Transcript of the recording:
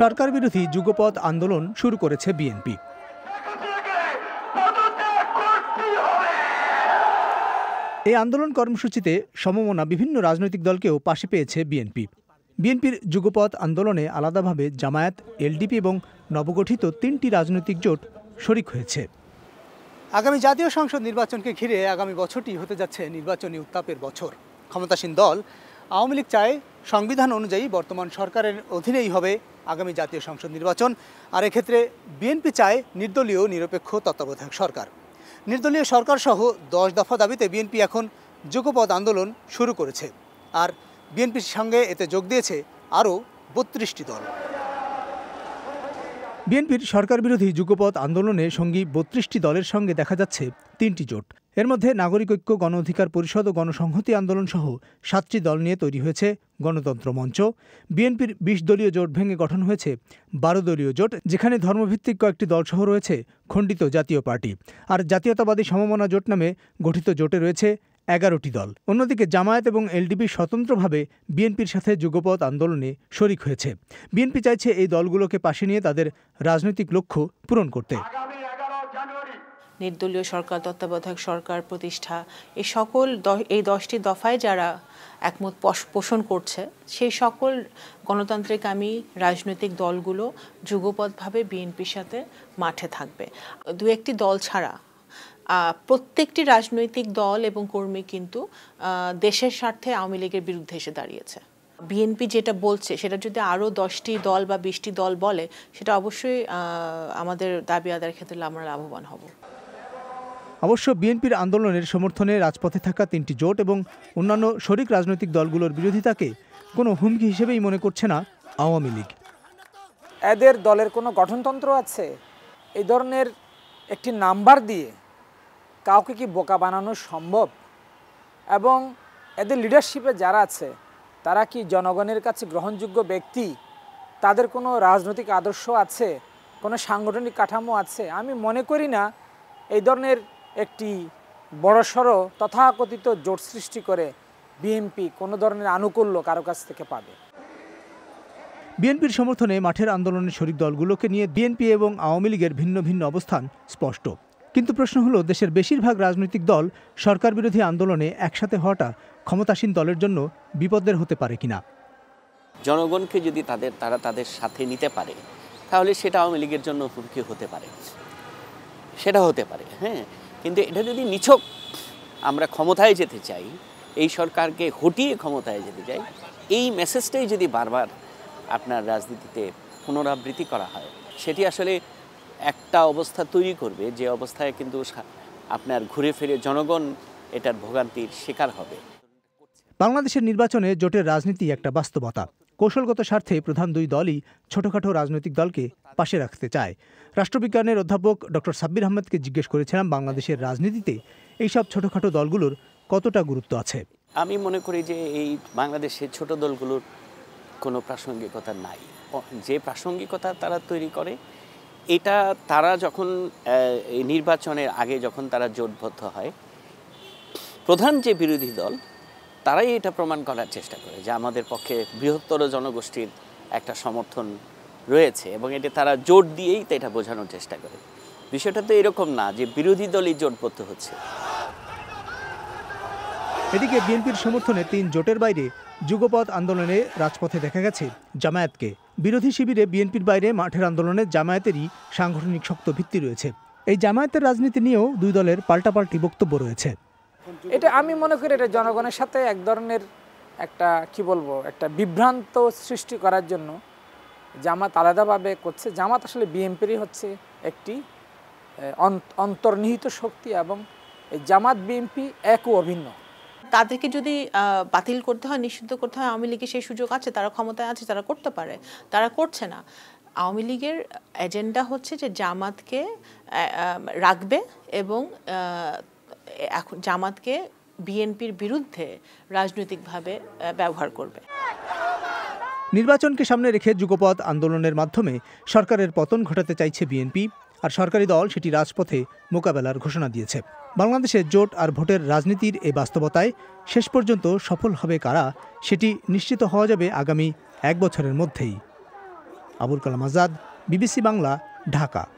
সরকার বিরোধী যুগপথ আন্দোলন শুরু করেছে বিএনপি এই আন্দোলন কর্মসূচিতে সমমনা বিভিন্ন রাজনৈতিক দলকেও পাশে পেয়েছে বিএনপি বিএনপির যুগপথ আন্দোলনে আলাদাভাবে জামায়াত এলডিপি এবং নবগঠিত তিনটি রাজনৈতিক জোট শরিক হয়েছে আগামী জাতীয় সংসদ নির্বাচনকে ঘিরে আগামী বছরটি হতে যাচ্ছে নির্বাচনী উত্তাপের বছর ক্ষমতাসীন দল আওয়ামী লীগ চায় সংবিধান অনুযায়ী বর্তমান সরকারের অধীনেই হবে আগামী জাতীয় সংসদ নির্বাচন আর এক্ষেত্রে বিএনপি চায় নির্দলীয় নিরপেক্ষ তত্ত্বাবধায়ক সরকার নির্দলীয় সরকার সহ দশ দফা দাবিতে বিএনপি এখন যুগপদ আন্দোলন শুরু করেছে আর বিএনপির সঙ্গে এতে যোগ দিয়েছে আরও বত্রিশটি দল বিএনপির সরকার বিরোধী যুগপথ আন্দোলনে সঙ্গী বত্রিশটি দলের সঙ্গে দেখা যাচ্ছে তিনটি জোট এর মধ্যে নাগরিক ঐক্য গণ অধিকার পরিষদ ও গণসংহতি আন্দোলন সহ সাতটি দল নিয়ে তৈরি হয়েছে গণতন্ত্র মঞ্চ বিএনপির বিশ দলীয় জোট ভেঙে গঠন হয়েছে বারো দলীয় জোট যেখানে ধর্মভিত্তিক কয়েকটি দলসহ রয়েছে খণ্ডিত জাতীয় পার্টি আর জাতীয়তাবাদী সমমনা জোট নামে গঠিত জোটে রয়েছে এগারোটি দল অন্যদিকে জামায়াত এবং এলডিপি স্বতন্ত্রভাবে বিএনপির সাথে যুগপথ আন্দোলনে শরিক হয়েছে বিএনপি চাইছে এই দলগুলোকে পাশে নিয়ে তাদের রাজনৈতিক লক্ষ্য পূরণ করতে নির্দলীয় সরকার তত্ত্বাবধায়ক সরকার প্রতিষ্ঠা এই সকল এই দশটি দফায় যারা একমত পোষণ করছে সেই সকল গণতান্ত্রিক আমি রাজনৈতিক দলগুলো যুগপথভাবে বিএনপির সাথে মাঠে থাকবে দু একটি দল ছাড়া প্রত্যেকটি রাজনৈতিক দল এবং কর্মী কিন্তু দেশের স্বার্থে আওয়ামী লীগের বিরুদ্ধে এসে দাঁড়িয়েছে বিএনপি যেটা বলছে সেটা যদি আরও দশটি দল বা বিশটি দল বলে সেটা অবশ্যই আমাদের দাবি আদায়ের ক্ষেত্রে আমরা লাভবান হব অবশ্য বিএনপির আন্দোলনের সমর্থনে রাজপথে থাকা তিনটি জোট এবং অন্যান্য শরিক রাজনৈতিক দলগুলোর বিরোধিতাকে কোনো হুমকি হিসেবেই মনে করছে না আওয়ামী লীগ এদের দলের কোনো গঠনতন্ত্র আছে এই ধরনের একটি নাম্বার দিয়ে কাউকে কি বোকা বানানো সম্ভব এবং এদের লিডারশিপে যারা আছে তারা কি জনগণের কাছে গ্রহণযোগ্য ব্যক্তি তাদের কোনো রাজনৈতিক আদর্শ আছে কোনো সাংগঠনিক কাঠামো আছে আমি মনে করি না এই ধরনের একটি বড়সড় তথাকথিত জোট সৃষ্টি করে বিএনপি কোনো ধরনের আনুকূল্য কারো কাছ থেকে পাবে বিএনপির সমর্থনে মাঠের আন্দোলনের শরিক দলগুলোকে নিয়ে বিএনপি এবং আওয়ামী লীগের ভিন্ন ভিন্ন অবস্থান স্পষ্ট কিন্তু প্রশ্ন হলো দেশের বেশিরভাগ রাজনৈতিক দল সরকার বিরোধী আন্দোলনে একসাথে হওয়াটা ক্ষমতাসীন দলের জন্য বিপদের হতে পারে কিনা জনগণকে যদি তাদের তারা তাদের সাথে নিতে পারে তাহলে সেটা আওয়ামী লীগের জন্য হুমকি হতে পারে সেটা হতে পারে হ্যাঁ কিন্তু এটা যদি নিছক আমরা ক্ষমতায় যেতে চাই এই সরকারকে হটিয়ে ক্ষমতায় যেতে চাই এই মেসেজটাই যদি বারবার আপনার রাজনীতিতে পুনরাবৃত্তি করা হয় সেটি আসলে একটা অবস্থা তৈরি করবে যে অবস্থায় কিন্তু আপনার ঘুরে ফিরে জনগণ এটার ভোগান্তির শিকার হবে বাংলাদেশের নির্বাচনে জোটের রাজনীতি একটা বাস্তবতা কৌশলগত স্বার্থে প্রধান দুই দলই ছোটখাটো রাজনৈতিক দলকে পাশে রাখতে চায় রাষ্ট্রবিজ্ঞানের অধ্যাপক ডক্টর সাব্বির আহমেদকে জিজ্ঞেস করেছিলাম বাংলাদেশের রাজনীতিতে এইসব ছোটখাটো দলগুলোর কতটা গুরুত্ব আছে আমি মনে করি যে এই বাংলাদেশের ছোট দলগুলোর কোনো প্রাসঙ্গিকতা নাই যে প্রাসঙ্গিকতা তারা তৈরি করে এটা তারা যখন নির্বাচনের আগে যখন তারা জোটবদ্ধ হয় প্রধান যে বিরোধী দল তারাই এটা প্রমাণ করার চেষ্টা করে যে আমাদের পক্ষে বৃহত্তর জনগোষ্ঠীর একটা সমর্থন রয়েছে এবং এটা তারা জোট দিয়েই তো এটা বোঝানোর চেষ্টা করে বিষয়টা তো এরকম না যে বিরোধী দলই জোটবদ্ধ হচ্ছে এদিকে বিএনপির সমর্থনে তিন জোটের বাইরে যুগপথ আন্দোলনে রাজপথে দেখা গেছে জামায়াতকে বিরোধী শিবিরে বিএনপির বাইরে মাঠের আন্দোলনে জামায়াতেরই সাংগঠনিক শক্ত ভিত্তি রয়েছে এই জামায়াতের রাজনীতি নিয়েও দুই দলের পাল্টাপাল্টি বক্তব্য রয়েছে এটা আমি মনে করি এটা জনগণের সাথে এক ধরনের একটা কি বলবো একটা বিভ্রান্ত সৃষ্টি করার জন্য জামাত আলাদাভাবে করছে জামাত আসলে বিএনপিরই হচ্ছে একটি অন্তর্নিহিত শক্তি এবং এই জামাত বিএনপি এক অভিন্ন তাদেরকে যদি বাতিল করতে হয় নিষিদ্ধ করতে হয় আওয়ামী লীগের সেই সুযোগ আছে তারা ক্ষমতায় আছে তারা করতে পারে তারা করছে না আওয়ামী লীগের এজেন্ডা হচ্ছে যে জামাতকে রাখবে এবং এখন জামাতকে বিএনপির বিরুদ্ধে রাজনৈতিকভাবে ব্যবহার করবে নির্বাচনকে সামনে রেখে যুগপথ আন্দোলনের মাধ্যমে সরকারের পতন ঘটাতে চাইছে বিএনপি আর সরকারি দল সেটি রাজপথে মোকাবেলার ঘোষণা দিয়েছে বাংলাদেশে জোট আর ভোটের রাজনীতির এই বাস্তবতায় শেষ পর্যন্ত সফল হবে কারা সেটি নিশ্চিত হওয়া যাবে আগামী এক বছরের মধ্যেই আবুল কালাম আজাদ বিবিসি বাংলা ঢাকা